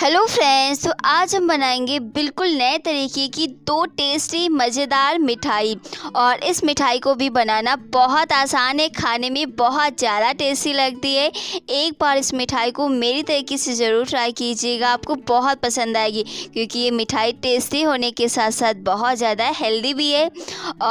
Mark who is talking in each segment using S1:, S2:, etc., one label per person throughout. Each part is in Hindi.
S1: हेलो फ्रेंड्स तो आज हम बनाएंगे बिल्कुल नए तरीके की दो टेस्टी मज़ेदार मिठाई और इस मिठाई को भी बनाना बहुत आसान है खाने में बहुत ज़्यादा टेस्टी लगती है एक बार इस मिठाई को मेरी तरीके से ज़रूर ट्राई कीजिएगा आपको बहुत पसंद आएगी क्योंकि ये मिठाई टेस्टी होने के साथ साथ बहुत ज़्यादा हेल्दी भी है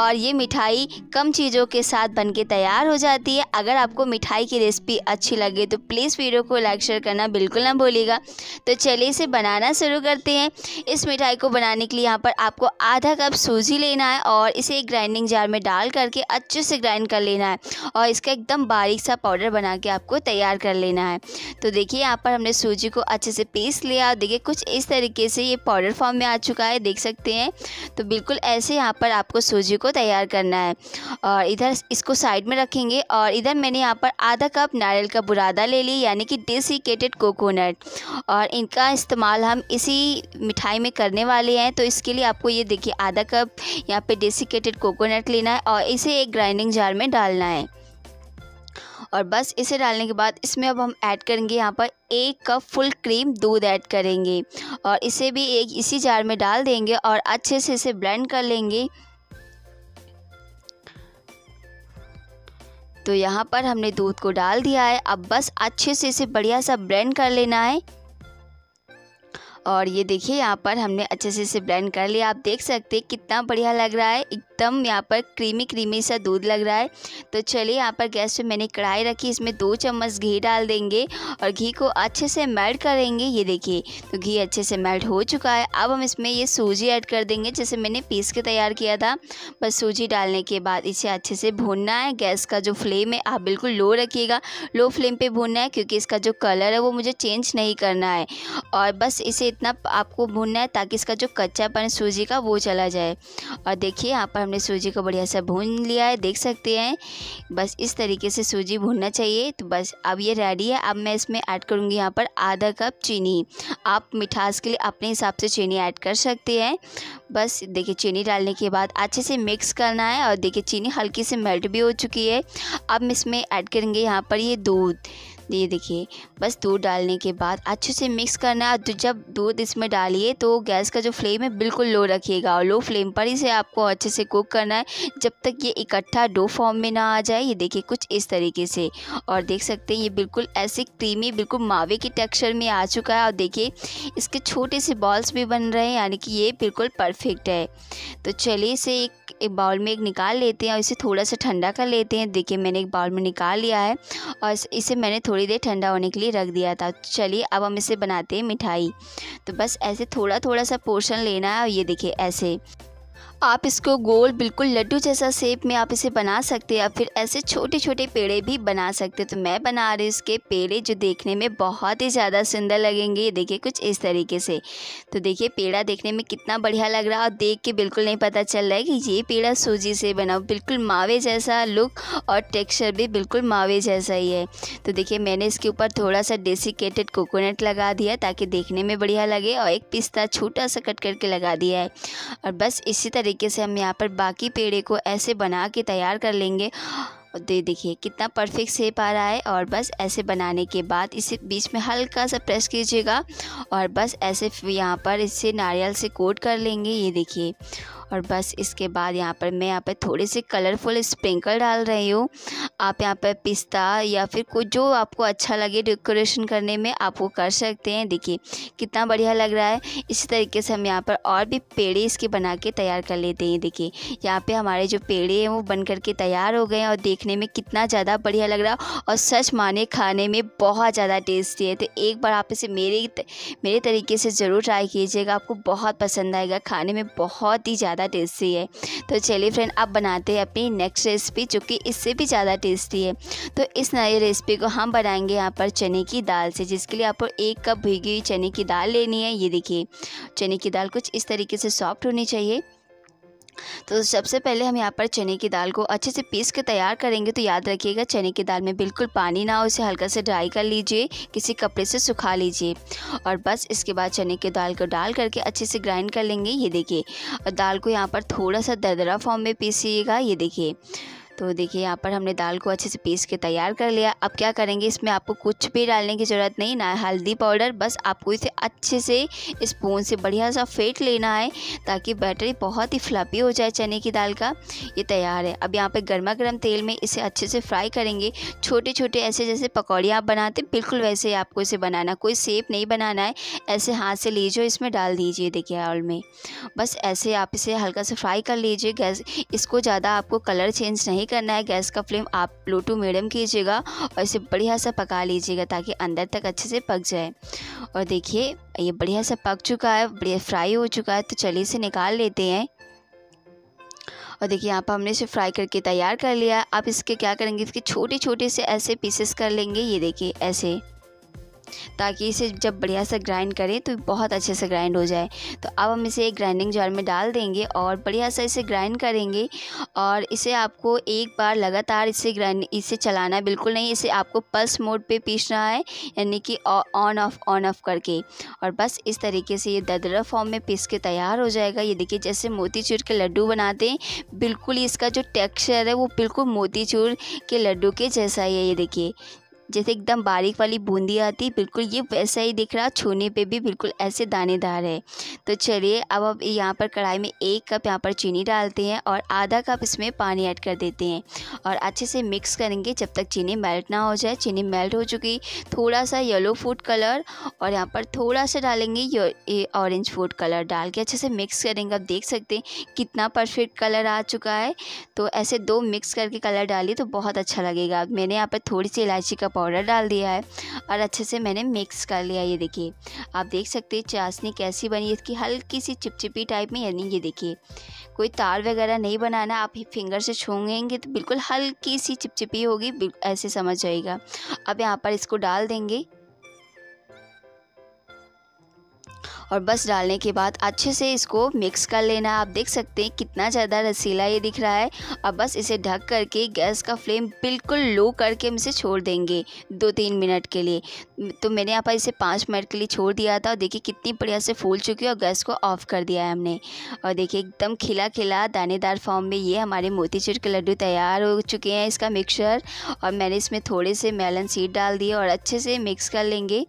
S1: और ये मिठाई कम चीज़ों के साथ बन के तैयार हो जाती है अगर आपको मिठाई की रेसिपी अच्छी लगे तो प्लीज़ वीडियो को लाइक शेयर करना बिल्कुल ना भूलिएगा तो चलिए पहले इसे बनाना शुरू करते हैं इस मिठाई को बनाने के लिए यहाँ पर आपको आधा कप सूजी लेना है और इसे एक ग्राइंडिंग जार में डाल करके अच्छे से ग्राइंड कर लेना है और इसका एकदम बारीक सा पाउडर बना के आपको तैयार कर लेना है तो देखिए यहाँ पर हमने सूजी को अच्छे से पीस लिया और देखिए कुछ इस तरीके से ये पाउडर फॉर्म में आ चुका है देख सकते हैं तो बिल्कुल ऐसे यहाँ पर आपको सूजी को तैयार करना है और इधर इसको साइड में रखेंगे और इधर मैंने यहाँ पर आधा कप नारियल का बुरादा ले लिया यानी कि डेसिकेटेड कोकोनट और इनका का इस्तेमाल हम इसी मिठाई में करने वाले हैं तो इसके लिए आपको ये देखिए आधा कप यहाँ पे डेसिकेटेड कोकोनट लेना है और इसे एक ग्राइंडिंग जार में डालना है और बस इसे डालने के बाद इसमें अब हम ऐड करेंगे यहाँ पर एक कप फुल क्रीम दूध ऐड करेंगे और इसे भी एक इसी जार में डाल देंगे और अच्छे से इसे ब्लेंड कर लेंगे तो यहाँ पर हमने दूध को डाल दिया है अब बस अच्छे से इसे बढ़िया सा ब्लेंड कर लेना है और ये देखिए यहाँ पर हमने अच्छे से इसे ब्लेंड कर लिया आप देख सकते हैं कितना बढ़िया लग रहा है एकदम यहाँ पर क्रीमी क्रीमी सा दूध लग रहा है तो चलिए यहाँ पर गैस पे मैंने कढ़ाई रखी इसमें दो चम्मच घी डाल देंगे और घी को अच्छे से मेल्ट करेंगे ये देखिए तो घी अच्छे से मेल्ट हो चुका है अब हम इसमें ये सूजी ऐड कर देंगे जैसे मैंने पीस के तैयार किया था बस सूजी डालने के बाद इसे अच्छे से भूनना है गैस का जो फ्लेम है आप बिल्कुल लो रखिएगा लो फ्लेम पर भूनना है क्योंकि इसका जो कलर है वो मुझे चेंज नहीं करना है और बस इसे इतना आपको भूनना है ताकि इसका जो कच्चापन सूजी का वो चला जाए और देखिए यहाँ पर हमने सूजी को बढ़िया से भून लिया है देख सकते हैं बस इस तरीके से सूजी भूनना चाहिए तो बस अब ये रेडी है अब मैं इसमें ऐड करूँगी यहाँ पर आधा कप चीनी आप मिठास के लिए अपने हिसाब से चीनी ऐड कर सकते हैं बस देखिए चीनी डालने के बाद अच्छे से मिक्स करना है और देखिए चीनी हल्की से मेल्ट भी हो चुकी है अब इसमें ऐड करेंगे यहाँ पर ये दूध ये देखिए बस दूध डालने के बाद अच्छे से मिक्स करना है तो जब दूध इसमें डालिए तो गैस का जो फ्लेम है बिल्कुल लो रखिएगा और लो फ्लेम पर ही से आपको अच्छे से कुक करना है जब तक ये इकट्ठा डो फॉर्म में ना आ जाए ये देखिए कुछ इस तरीके से और देख सकते हैं ये बिल्कुल ऐसे क्रीमी बिल्कुल मावे के टेक्स्चर में आ चुका है और देखिए इसके छोटे से बॉल्स भी बन रहे हैं यानी कि ये बिल्कुल परफेक्ट है तो चलिए इसे एक एक बाउल में एक निकाल लेते हैं और इसे थोड़ा सा ठंडा कर लेते हैं देखिए मैंने एक बाउल में निकाल लिया है और इसे मैंने थोड़ा थोड़ी देर ठंडा होने के लिए रख दिया था चलिए अब हम इसे बनाते हैं मिठाई तो बस ऐसे थोड़ा थोड़ा सा पोर्शन लेना है और ये देखिए ऐसे आप इसको गोल बिल्कुल लड्डू जैसा शेप में आप इसे बना सकते हैं या फिर ऐसे छोटे छोटे पेड़े भी बना सकते हैं तो मैं बना रही हूँ इसके पेड़े जो देखने में बहुत ही ज़्यादा सुंदर लगेंगे ये देखिए कुछ इस तरीके से तो देखिए पेड़ा देखने में कितना बढ़िया लग रहा है और देख के बिल्कुल नहीं पता चल रहा है कि ये पेड़ा सूजी से बना बिल्कुल मावे जैसा लुक और टेक्स्चर भी बिल्कुल मावे जैसा ही है तो देखिए मैंने इसके ऊपर थोड़ा सा डेसिकेटेड कोकोनट लगा दिया ताकि देखने में बढ़िया लगे और एक पिस्ता छोटा सा कट करके लगा दिया है और बस इसी तरीके तरीके से हम यहाँ पर बाकी पेड़े को ऐसे बना के तैयार कर लेंगे दे देखिए कितना परफेक्ट सेप आ रहा है और बस ऐसे बनाने के बाद इसे बीच में हल्का सा प्रेस कीजिएगा और बस ऐसे यहाँ पर इसे नारियल से कोट कर लेंगे ये देखिए और बस इसके बाद यहाँ पर मैं यहाँ पर थोड़े से कलरफुल स्प्रिंकल डाल रही हूँ आप यहाँ पर पिस्ता या फिर कुछ जो आपको अच्छा लगे डेकोरेशन करने में आप वो कर सकते हैं देखिए कितना बढ़िया लग रहा है इसी तरीके से हम यहाँ पर और भी पेड़े इसके बना के तैयार कर लेते हैं देखिए यहाँ पर हमारे जो पेड़े हैं वो बन करके तैयार हो गए हैं और देखने में कितना ज़्यादा बढ़िया लग रहा है और सच माने खाने में बहुत ज़्यादा टेस्टी है तो एक बार आप इसे मेरे मेरे तरीके से ज़रूर ट्राई कीजिएगा आपको बहुत पसंद आएगा खाने में बहुत ही ज़्यादा ज़्यादा टेस्टी है तो चलिए फ्रेंड अब बनाते हैं अपनी नेक्स्ट रेसिपी जो कि इससे भी ज़्यादा टेस्टी है तो इस नई रेसिपी को हम बनाएंगे यहाँ पर चने की दाल से जिसके लिए आपको एक कप भीगी हुई चने की दाल लेनी है ये देखिए चने की दाल कुछ इस तरीके से सॉफ्ट होनी चाहिए तो सबसे पहले हम यहाँ पर चने की दाल को अच्छे से पीस के तैयार करेंगे तो याद रखिएगा चने की दाल में बिल्कुल पानी ना हो इसे हल्का से ड्राई कर लीजिए किसी कपड़े से सुखा लीजिए और बस इसके बाद चने की दाल को डाल करके अच्छे से ग्राइंड कर लेंगे ये देखिए और दाल को यहाँ पर थोड़ा सा दरदरा फॉर्म में पीसिएगा ये देखिए तो देखिए यहाँ पर हमने दाल को अच्छे से पीस के तैयार कर लिया अब क्या करेंगे इसमें आपको कुछ भी डालने की ज़रूरत नहीं ना हल्दी पाउडर बस आपको इसे अच्छे से स्पून से बढ़िया सा फेंट लेना है ताकि बैटर बहुत ही फ्लपी हो जाए चने की दाल का ये तैयार है अब यहाँ पर गर्मा गर्म तेल में इसे अच्छे से फ्राई करेंगे छोटे छोटे ऐसे जैसे पकौड़े आप बनाते बिल्कुल वैसे ही आपको इसे बनाना कोई सेप नहीं बनाना है ऐसे हाथ से लीजिए इसमें डाल दीजिए देखिए ऑयल में बस ऐसे आप इसे हल्का सा फ्राई कर लीजिए गैस इसको ज़्यादा आपको कलर चेंज नहीं नहीं करना है गैस का फ्लेम आप लो टू मीडियम कीजिएगा और इसे बढ़िया सा पका लीजिएगा ताकि अंदर तक अच्छे से पक जाए और देखिए ये बढ़िया सा पक चुका है बढ़िया फ्राई हो चुका है तो चलिए इसे निकाल लेते हैं और देखिए यहाँ पर हमने इसे फ्राई करके तैयार कर लिया आप इसके क्या करेंगे इसके छोटे छोटे से ऐसे पीसेस कर लेंगे ये देखिए ऐसे ताकि इसे जब बढ़िया से ग्राइंड करें तो बहुत अच्छे से ग्राइंड हो जाए तो अब हम इसे एक ग्राइंडिंग जार में डाल देंगे और बढ़िया से इसे ग्राइंड करेंगे और इसे आपको एक बार लगातार इसे ग्राइंड इसे चलाना है बिल्कुल नहीं इसे आपको पल्स मोड पे पीसना है यानी कि ऑन ऑफ ऑन ऑफ करके और बस इस तरीके से ये ददरा फॉर्म में पीस के तैयार हो जाएगा ये देखिए जैसे मोतीचूर के लड्डू बनाते हैं बिल्कुल इसका जो टेक्स्चर है वो बिल्कुल मोतीचूर के लड्डू के जैसा ही है ये देखिए जैसे एकदम बारीक वाली बूंदी आती बिल्कुल ये वैसा ही दिख रहा छूने पे भी बिल्कुल ऐसे दानेदार है तो चलिए अब अब यहाँ पर कढ़ाई में एक कप यहाँ पर चीनी डालते हैं और आधा कप इसमें पानी ऐड कर देते हैं और अच्छे से मिक्स करेंगे जब तक चीनी मेल्ट ना हो जाए चीनी मेल्ट हो चुकी थोड़ा सा येलो फूड कलर और यहाँ पर थोड़ा सा डालेंगे ऑरेंज फूड कलर डाल के अच्छे से मिक्स करेंगे आप देख सकते हैं कितना परफेक्ट कलर आ चुका है तो ऐसे दो मिक्स करके कलर डालिए तो बहुत अच्छा लगेगा मैंने यहाँ पर थोड़ी सी इलायची का पाउडर डाल दिया है और अच्छे से मैंने मिक्स कर लिया ये देखिए आप देख सकते हैं चाशनी कैसी बनी है इसकी हल्की सी चिपचिपी टाइप में यानी ये देखिए कोई तार वगैरह नहीं बनाना आप फिंगर से छूंगेंगे तो बिल्कुल हल्की सी चिपचिपी होगी ऐसे समझ जाएगा अब यहाँ पर इसको डाल देंगे और बस डालने के बाद अच्छे से इसको मिक्स कर लेना आप देख सकते हैं कितना ज़्यादा रसीला ये दिख रहा है अब बस इसे ढक करके गैस का फ्लेम बिल्कुल लो करके हम इसे छोड़ देंगे दो तीन मिनट के लिए तो मैंने यहाँ पर इसे पाँच मिनट के लिए छोड़ दिया था और देखिए कितनी बढ़िया से फूल चुकी है और गैस को ऑफ़ कर दिया है हमने और देखिए एकदम खिला खिला दानेदार फॉर्म में ये हमारे मोतीचूर के लड्डू तैयार हो चुके हैं इसका मिक्सचर और मैंने इसमें थोड़े से मेलन सीड डाल दिए और अच्छे से मिक्स कर लेंगे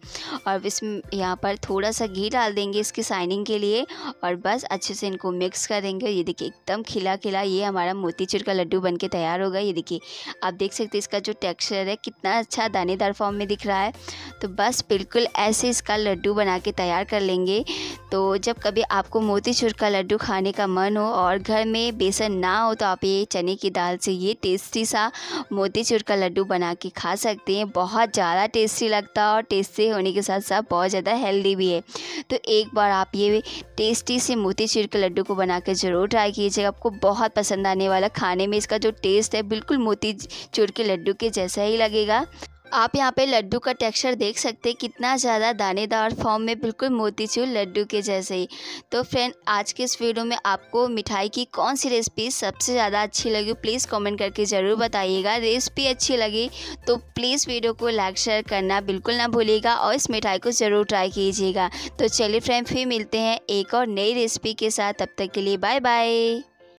S1: और इसमें यहाँ पर थोड़ा सा घी डाल देंगे लेंगे इसकी शाइनिंग के लिए और बस अच्छे से इनको मिक्स करेंगे ये देखिए एकदम खिला खिला ये हमारा मोतीचूर का लड्डू बन के तैयार होगा ये देखिए आप देख सकते इसका जो टेक्स्चर है कितना अच्छा दानेदार फॉर्म में दिख रहा है तो बस बिल्कुल ऐसे इसका लड्डू बना के तैयार कर लेंगे तो जब कभी आपको मोतीचूर का लड्डू खाने का मन हो और घर में बेसन ना हो तो आप ये चने की दाल से ये टेस्टी सा मोतीचूर का लड्डू बना के खा सकते हैं बहुत ज़्यादा टेस्टी लगता है और टेस्टी होने के साथ साथ बहुत ज़्यादा हेल्दी भी है तो एक बार आप ये टेस्टी से मोती चीर के लड्डू को बना कर ज़रूर ट्राई कीजिएगा आपको बहुत पसंद आने वाला खाने में इसका जो टेस्ट है बिल्कुल मोती चूर के लड्डू के जैसा ही लगेगा आप यहाँ पे लड्डू का टेक्सचर देख सकते हैं कितना ज़्यादा दानेदार फॉर्म में बिल्कुल मोतीचूर लड्डू के जैसे ही तो फ्रेंड आज के इस वीडियो में आपको मिठाई की कौन सी रेसिपी सबसे ज़्यादा अच्छी लगी प्लीज़ कमेंट करके ज़रूर बताइएगा रेसिपी अच्छी लगी तो प्लीज़ वीडियो को लाइक शेयर करना बिल्कुल ना भूलिएगा और इस मिठाई को ज़रूर ट्राई कीजिएगा तो चलिए फ्रेंड फिर मिलते हैं एक और नई रेसिपी के साथ तब तक के लिए बाय बाय